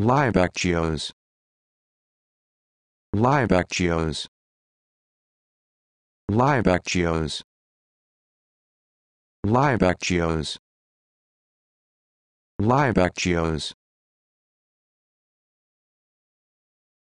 Libaccios Libaccios Libaccios Libaccios Libaccios